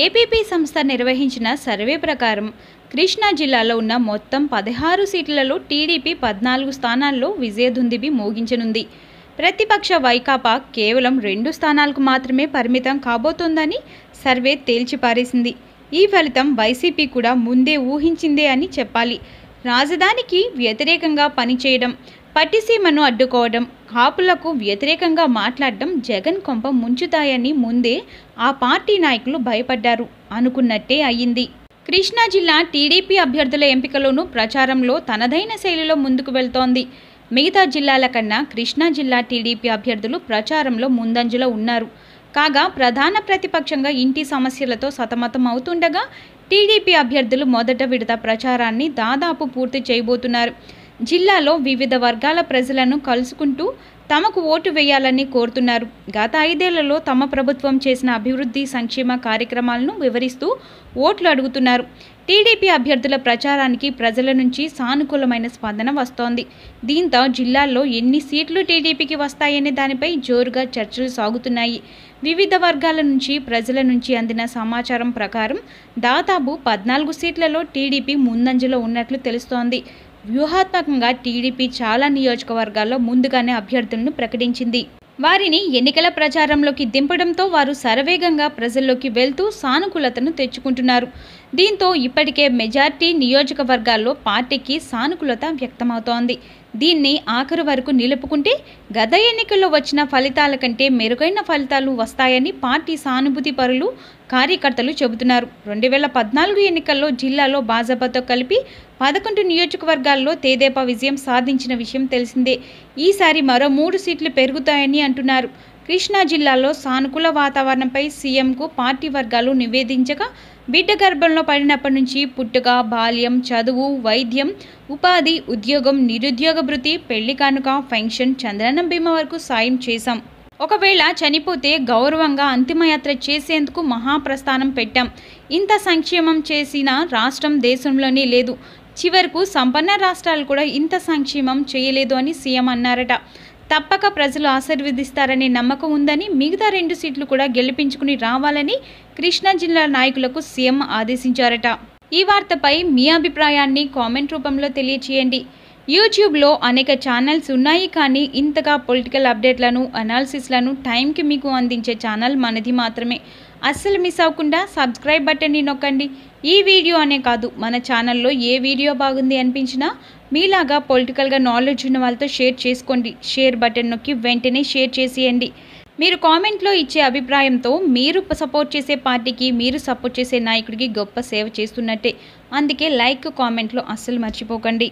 APP సంస్థ నిర్వహించిన survey ప్రకారం కృష్ణా జిల్లాలో ఉన్న మొత్తం పదహారు సీట్లలో టీడీపీ పద్నాలుగు స్థానాల్లో విజయధుందిబి మోగించనుంది ప్రతిపక్ష వైకాపా కేవలం రెండు స్థానాలకు మాత్రమే పరిమితం కాబోతోందని సర్వే తేల్చిపారేసింది ఈ ఫలితం వైసీపీ కూడా ముందే ఊహించిందే అని చెప్పాలి రాజధానికి వ్యతిరేకంగా పనిచేయడం పట్టిసీమను అడ్డుకోవడం కాపులకు వ్యతిరేకంగా మాట్లాడడం జగన్ కొంప ముంచుతాయని ముందే ఆ పార్టీ నాయకులు భయపడ్డారు అనుకున్నట్టే అయ్యింది కృష్ణా జిల్లా టీడీపీ అభ్యర్థుల ఎంపికలోనూ ప్రచారంలో తనదైన శైలిలో ముందుకు వెళ్తోంది మిగతా జిల్లాల కన్నా కృష్ణా జిల్లా టీడీపీ అభ్యర్థులు ప్రచారంలో ముందంజలో ఉన్నారు కాగా ప్రధాన ప్రతిపక్షంగా ఇంటి సమస్యలతో సతమతం అవుతుండగా టీడీపీ అభ్యర్థులు మొదట విడత ప్రచారాన్ని దాదాపు పూర్తి చేయబోతున్నారు జిల్లాలో వివిధ వర్గాల ప్రజలను కలుసుకుంటూ తమకు ఓటు వేయాలని కోరుతున్నారు గత ఐదేళ్లలో తమ ప్రభుత్వం చేసిన అభివృద్ధి సంక్షేమ కార్యక్రమాలను వివరిస్తూ ఓట్లు అడుగుతున్నారు టీడీపీ అభ్యర్థుల ప్రచారానికి ప్రజల నుంచి సానుకూలమైన స్పందన వస్తోంది దీంతో జిల్లాల్లో ఎన్ని సీట్లు టీడీపీకి వస్తాయనే దానిపై జోరుగా చర్చలు సాగుతున్నాయి వివిధ వర్గాల నుంచి ప్రజల నుంచి అందిన సమాచారం ప్రకారం దాదాపు పద్నాలుగు సీట్లలో టీడీపీ ముందంజలో ఉన్నట్లు తెలుస్తోంది వ్యూహాత్మకంగా టీడీపీ చాలా నియోజకవర్గాల్లో ముందుగానే అభ్యర్థులను ప్రకటించింది వారిని ఎన్నికల ప్రచారంలోకి దింపడంతో వారు శరవేగంగా ప్రజల్లోకి వెళ్తూ సానుకూలతను తెచ్చుకుంటున్నారు దీంతో ఇప్పటికే మెజార్టీ నియోజకవర్గాల్లో పార్టీకి సానుకూలత వ్యక్తమవుతోంది దీన్ని ఆఖరు వరకు నిలుపుకుంటే గత ఎన్నికల్లో వచ్చిన ఫలితాల కంటే మెరుగైన ఫలితాలు వస్తాయని పార్టీ సానుభూతి పరులు కార్యకర్తలు చెబుతున్నారు రెండు వేల పద్నాలుగు ఎన్నికల్లో జిల్లాలో భాజపాతో కలిపి పదకొండు నియోజకవర్గాల్లో తేదేపా విజయం సాధించిన విషయం తెలిసిందే ఈసారి మరో మూడు సీట్లు పెరుగుతాయని అంటున్నారు కృష్ణా జిల్లాలో సానుకూల వాతావరణంపై సీఎంకు పార్టీ వర్గాలు నివేదించగా బిడ్డ గర్భంలో పడినప్పటి నుంచి పుట్టుక బాల్యం చదువు వైద్యం ఉపాధి ఉద్యోగం నిరుద్యోగ భృతి పెళ్లి కానుక ఫెన్షన్ చంద్రనం భీమ వరకు సాయం చేశాం ఒకవేళ చనిపోతే గౌరవంగా అంతిమయాత్ర చేసేందుకు మహాప్రస్థానం పెట్టాం ఇంత సంక్షేమం చేసిన రాష్ట్రం దేశంలోనే లేదు చివరకు సంపన్న రాష్ట్రాలు కూడా ఇంత సంక్షేమం చేయలేదు అని సీఎం అన్నారట తప్పక ప్రజలు ఆశీర్వదిస్తారనే నమ్మకం ఉందని మిగతా రెండు సీట్లు కూడా గెలిపించుకుని రావాలని కృష్ణా జిల్లా నాయకులకు సీఎం ఆదేశించారట ఈ వార్తపై మీ అభిప్రాయాన్ని కామెంట్ రూపంలో తెలియచేయండి యూట్యూబ్లో అనేక ఛానల్స్ ఉన్నాయి కానీ ఇంతగా పొలిటికల్ అప్డేట్లను అనాలిసిస్లను టైంకి మీకు అందించే ఛానల్ మనది మాత్రమే అస్సలు మిస్ అవ్వకుండా సబ్స్క్రైబ్ బటన్ని నొక్కండి ఈ వీడియో అనే కాదు మన ఛానల్లో ఏ వీడియో బాగుంది అనిపించినా మీలాగా పొలిటికల్గా నాలెడ్జ్ ఉన్న వాళ్ళతో షేర్ చేసుకోండి షేర్ బటన్ నొక్కి వెంటనే షేర్ చేసేయండి మీరు కామెంట్లో ఇచ్చే అభిప్రాయంతో మీరు సపోర్ట్ చేసే పార్టీకి మీరు సపోర్ట్ చేసే నాయకుడికి గొప్ప సేవ చేస్తున్నట్టే అందుకే లైక్ కామెంట్లో అస్సలు మర్చిపోకండి